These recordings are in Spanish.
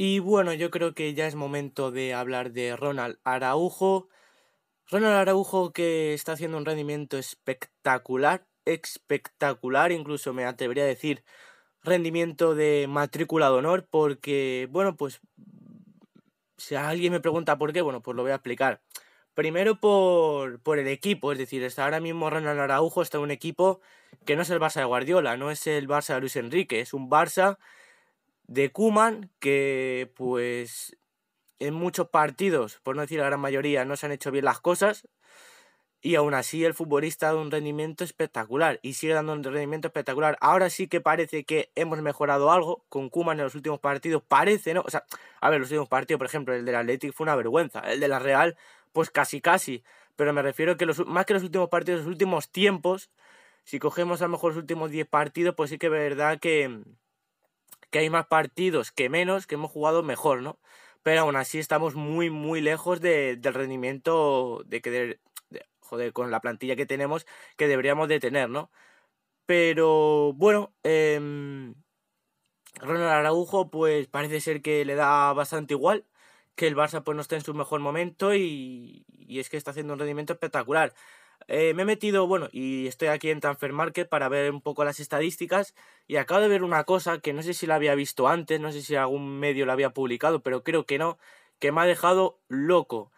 Y bueno, yo creo que ya es momento de hablar de Ronald Araujo. Ronald Araujo que está haciendo un rendimiento espectacular, espectacular, incluso me atrevería a decir rendimiento de matrícula de honor, porque, bueno, pues si alguien me pregunta por qué, bueno, pues lo voy a explicar. Primero por, por el equipo, es decir, está ahora mismo Ronald Araujo está en un equipo que no es el Barça de Guardiola, no es el Barça de Luis Enrique, es un Barça de Kuman, que pues en muchos partidos, por no decir la gran mayoría, no se han hecho bien las cosas. Y aún así el futbolista ha dado un rendimiento espectacular y sigue dando un rendimiento espectacular. Ahora sí que parece que hemos mejorado algo con Kuman en los últimos partidos. Parece, ¿no? O sea, a ver, los últimos partidos, por ejemplo, el del Athletic fue una vergüenza. El de la Real, pues casi casi. Pero me refiero que los, más que los últimos partidos, los últimos tiempos, si cogemos a lo mejor los últimos 10 partidos, pues sí que es verdad que, que hay más partidos que menos, que hemos jugado mejor, ¿no? Pero aún así estamos muy, muy lejos del rendimiento de que, joder, con la plantilla que tenemos, que deberíamos de tener, ¿no? Pero bueno, em, Ronald Araujo, pues parece ser que le da bastante igual, que el Barça pues no está en su mejor momento y, y es que está haciendo un rendimiento espectacular. Eh, me he metido, bueno, y estoy aquí en Tanfer Market para ver un poco las estadísticas y acabo de ver una cosa que no sé si la había visto antes, no sé si algún medio la había publicado, pero creo que no, que me ha dejado loco.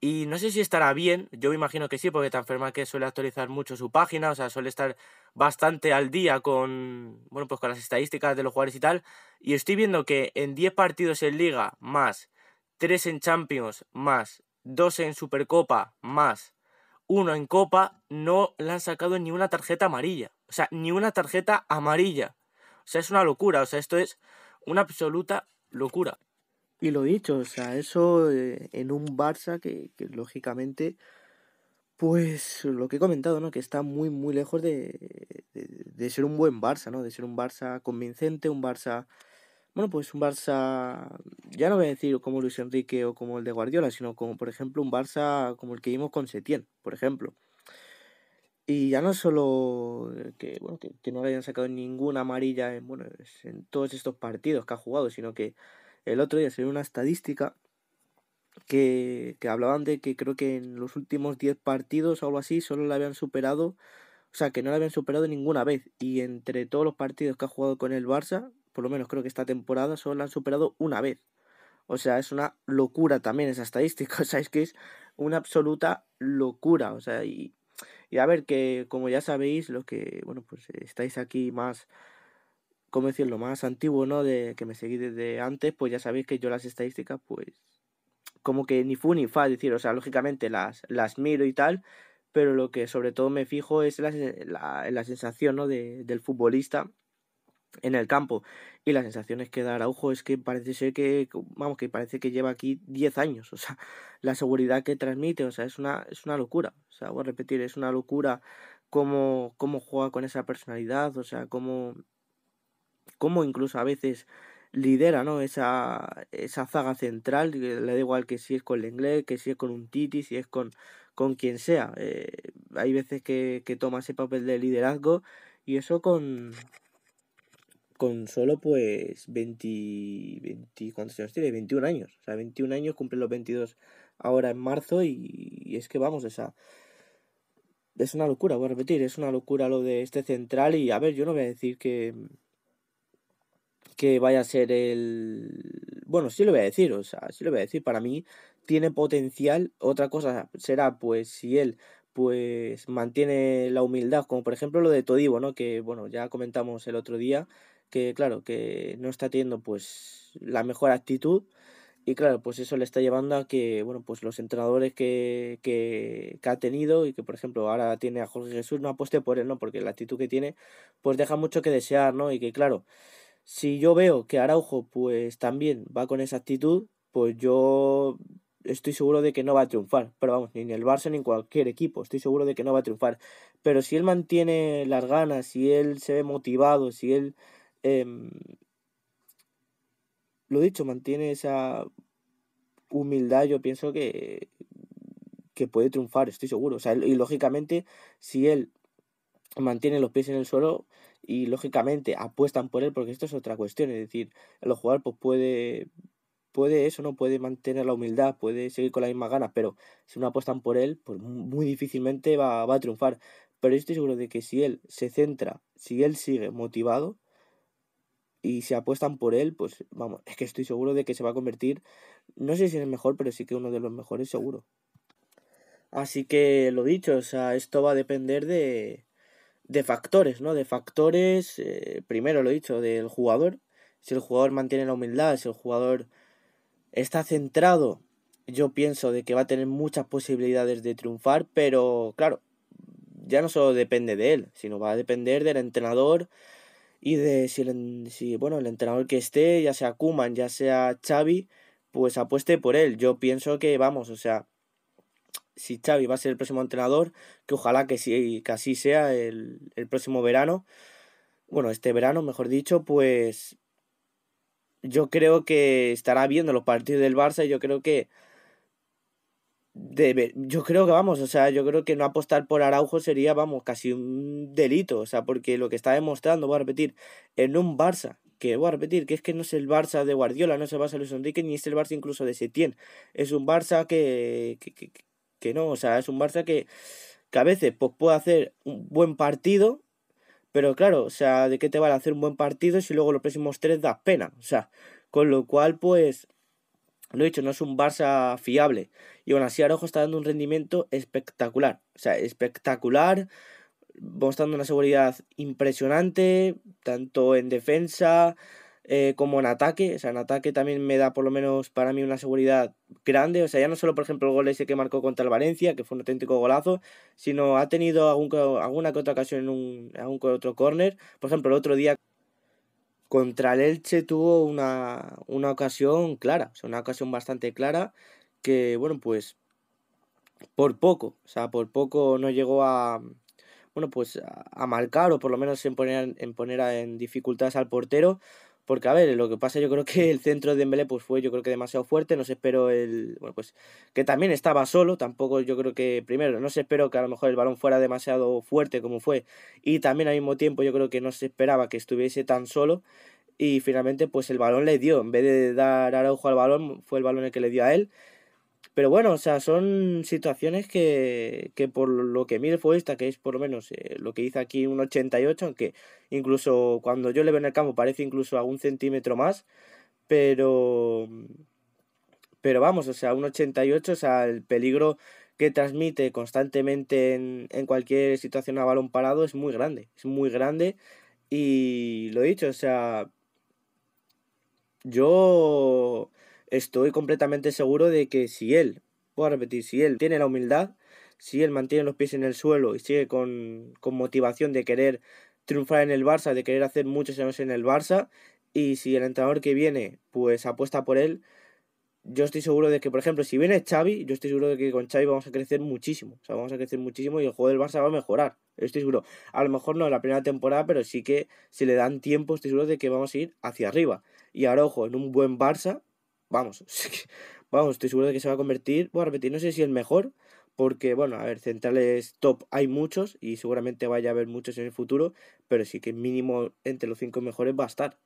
Y no sé si estará bien, yo me imagino que sí, porque Tanfer Market suele actualizar mucho su página, o sea, suele estar bastante al día con, bueno, pues con las estadísticas de los jugadores y tal. Y estoy viendo que en 10 partidos en Liga, más 3 en Champions, más 2 en Supercopa, más uno en Copa no le han sacado ni una tarjeta amarilla. O sea, ni una tarjeta amarilla. O sea, es una locura. O sea, esto es una absoluta locura. Y lo dicho, o sea, eso eh, en un Barça que, lógicamente, pues lo que he comentado, ¿no? Que está muy, muy lejos de, de, de, ser un buen Barça, ¿no? De ser un Barça convincente, un Barça bueno, pues un Barça, ya no voy a decir como Luis Enrique o como el de Guardiola, sino como, por ejemplo, un Barça como el que vimos con Setién, por ejemplo. Y ya no solo que, bueno, que, no le hayan sacado ninguna amarilla en, bueno, en todos estos partidos que ha jugado, sino que el otro día vio una estadística que, que hablaban de que creo que en los últimos 10 partidos o algo así solo la habían superado, o sea, que no la habían superado ninguna vez. Y entre todos los partidos que ha jugado con el Barça, por lo menos creo que esta temporada, solo la han superado una vez. O sea, es una locura también esa estadística. O sea, es que es una absoluta locura. O sea, y, a ver, que como ya sabéis, los que, bueno, pues eh, estáis aquí más, como decirlo?, más antiguo, ¿no? De que me seguí desde antes, pues ya sabéis que yo las estadísticas, pues, como que ni fu ni fa, es decir, o sea, lógicamente las, las miro y tal, pero lo que sobre todo me fijo es la, la, sensación, ¿no? del futbolista en el campo. Y las sensaciones que da Araujo es que parece ser que, vamos, que parece que lleva aquí 10 años. O sea, la seguridad que transmite, o sea, es una, es una locura. O sea, voy a repetir, es una locura como cómo juega con esa personalidad, o sea, cómo, cómo incluso a veces lidera, ¿no? Esa, esa zaga central, le da igual que si es con el inglés, que si es con un Titi, si es con, con quien sea. Eh, hay veces que toma ese papel de liderazgo y eso con, con solo pues 20, ¿cuántos años tiene? 21 años. O sea, 21 años, cumple los 22 ahora en marzo y, es que vamos, esa es una locura, voy a repetir, es una locura lo de este central y a ver, yo no voy a decir que que vaya a ser el bueno, sí lo voy a decir, o sea, sí lo voy a decir, para mí tiene potencial, otra cosa será pues si él pues mantiene la humildad, como por ejemplo lo de Todibo, ¿no? Que bueno, ya comentamos el otro día que claro, que no está teniendo pues la mejor actitud y claro, pues eso le está llevando a que, bueno, pues los entrenadores que, que, ha tenido y que, por ejemplo, ahora tiene a Jorge Jesús, no apueste por él, ¿no? Porque la actitud que tiene, pues deja mucho que desear, ¿no? Y que, claro, si yo veo que Araujo, pues también va con esa actitud, pues yo estoy seguro de que no va a triunfar. Pero vamos, ni en el Barça ni en cualquier equipo, estoy seguro de que no va a triunfar. Pero si él mantiene las ganas, si él se ve motivado, si él Em, lo dicho, mantiene esa humildad, yo pienso que, que puede triunfar, estoy seguro. O sea, y lógicamente, si él mantiene los pies en el suelo y lógicamente apuestan por él, porque esto es otra cuestión, es decir, el jugador pues puede puede eso, no puede mantener la humildad, puede seguir con las mismas ganas, pero si no apuestan por él, pues muy difícilmente va, va a triunfar. Pero estoy seguro de que si él se centra, si él sigue motivado, y si apuestan por él, pues vamos, es que estoy seguro de que se va a convertir, no sé si es el mejor, pero sí que uno de los mejores seguro. Así que lo dicho, o sea, esto va a depender de, de factores, ¿no? De factores, eh, primero lo dicho, del jugador. Si el jugador mantiene la humildad, si el jugador está centrado, yo pienso de que va a tener muchas posibilidades de triunfar, pero claro, ya no solo depende de él, sino va a depender del entrenador, y de si, el, si, bueno, el entrenador que esté, ya sea Kuman, ya sea Xavi, pues apueste por él. Yo pienso que vamos, o sea, si Xavi va a ser el próximo entrenador, que ojalá que, sí, que así sea el, el próximo verano, bueno, este verano, mejor dicho, pues yo creo que estará viendo los partidos del Barça y yo creo que Debe, yo creo que vamos, o sea, yo creo que no apostar por Araujo sería, vamos, casi un delito, o sea, porque lo que está demostrando, voy a repetir, en un Barça, que voy a repetir, que es que no es el Barça de Guardiola, no es el Barça de Luis Enrique, ni es el Barça incluso de Setién, es un Barça que, que, que, no, o sea, es un Barça que, que a veces pues, puede hacer un buen partido, pero claro, o sea, ¿de qué te vale hacer un buen partido si luego los próximos tres das pena? O sea, con lo cual, pues lo dicho, no es un Barça fiable. Y aún así Arojo está dando un rendimiento espectacular. O sea, espectacular. Mostrando una seguridad impresionante. Tanto en defensa eh, como en ataque. O sea, en ataque también me da por lo menos para mí una seguridad grande. O sea, ya no solo por ejemplo el gol ese que marcó contra el Valencia, que fue un auténtico golazo. Sino ha tenido alguna que otra ocasión en un, algún que otro córner. Por ejemplo, el otro día contra el Elche tuvo una, ocasión clara, o una ocasión bastante clara que, bueno, pues por poco, o sea, por poco no llegó a, bueno, pues a, marcar o por lo menos poner, en poner en dificultades al portero, porque, a ver, lo que pasa, yo creo que el centro de Dembélé pues, fue, yo creo que demasiado fuerte. No se esperó el. Bueno, pues que también estaba solo. Tampoco, yo creo que, primero, no se esperó que a lo mejor el balón fuera demasiado fuerte como fue. Y también al mismo tiempo, yo creo que no se esperaba que estuviese tan solo. Y finalmente, pues el balón le dio. En vez de dar Araujo al balón, fue el balón el que le dio a él. Pero bueno, o sea, son situaciones que, por lo que mide el futbolista, que es por lo menos eh, lo que hice aquí un 88, aunque incluso cuando yo le veo en el campo parece incluso a un centímetro más, pero... Pero vamos, o sea, un 88, o sea, el peligro que transmite constantemente en, en, cualquier situación a balón parado es muy grande, es muy grande. Y lo he dicho, o sea, yo estoy completamente seguro de que si él, voy a repetir, si él tiene la humildad, si él mantiene los pies en el suelo y sigue con, motivación de querer triunfar en el Barça, de querer hacer muchos años en el Barça, y si el entrenador que viene pues apuesta por él, yo estoy seguro de que, por ejemplo, si viene Xavi, yo estoy seguro de que con Xavi vamos a crecer muchísimo. O sea, vamos a crecer muchísimo y el juego del Barça va a mejorar. Estoy seguro. A lo mejor no en la primera temporada, pero sí que si le dan tiempo, estoy seguro de que vamos a ir hacia arriba. Y ahora, ojo, en un buen Barça, vamos, vamos, estoy seguro de que se va a convertir, voy a repetir, no sé si el mejor, porque bueno, a ver, centrales top hay muchos y seguramente vaya a haber muchos en el futuro, pero sí que mínimo entre los cinco mejores va a estar.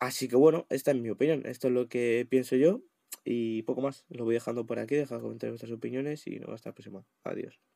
Así que bueno, esta es mi opinión, esto es lo que pienso yo y poco más. Lo voy dejando por aquí, dejad comentar vuestras opiniones y nos vemos hasta la próxima. Adiós.